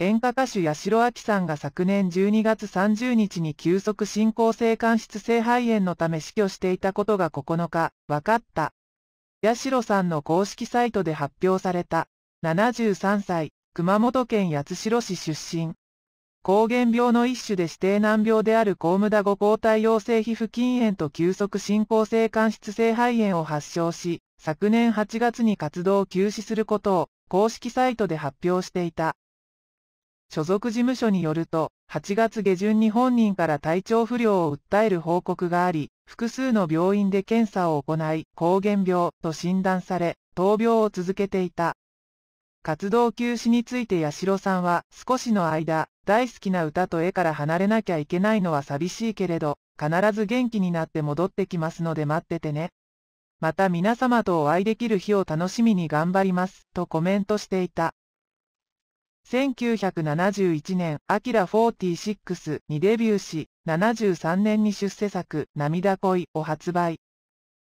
演歌歌手八代亜紀さんが昨年12月30日に急速進行性間質性肺炎のため死去していたことが9日、分かった。八代さんの公式サイトで発表された、73歳、熊本県八代市出身。抗原病の一種で指定難病であるコウムダゴ抗体陽性皮膚筋炎と急速進行性間質性肺炎を発症し、昨年8月に活動を休止することを公式サイトで発表していた。所属事務所によると、8月下旬に本人から体調不良を訴える報告があり、複数の病院で検査を行い、抗原病と診断され、闘病を続けていた。活動休止について八代さんは、少しの間、大好きな歌と絵から離れなきゃいけないのは寂しいけれど、必ず元気になって戻ってきますので待っててね。また皆様とお会いできる日を楽しみに頑張ります、とコメントしていた。1971年、アキラ46にデビューし、73年に出世作、涙恋を発売。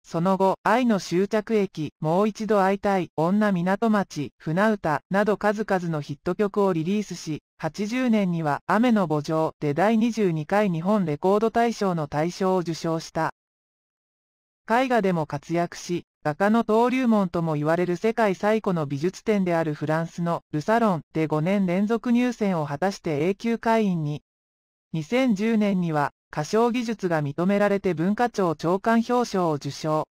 その後、愛の終着駅、もう一度会いたい、女港町、船歌、など数々のヒット曲をリリースし、80年には、雨の墓場で第22回日本レコード大賞の大賞を受賞した。絵画でも活躍し、画家の登竜門とも言われる世界最古の美術展であるフランスのルサロンで5年連続入選を果たして永久会員に。2010年には、歌唱技術が認められて文化庁長官表彰を受賞。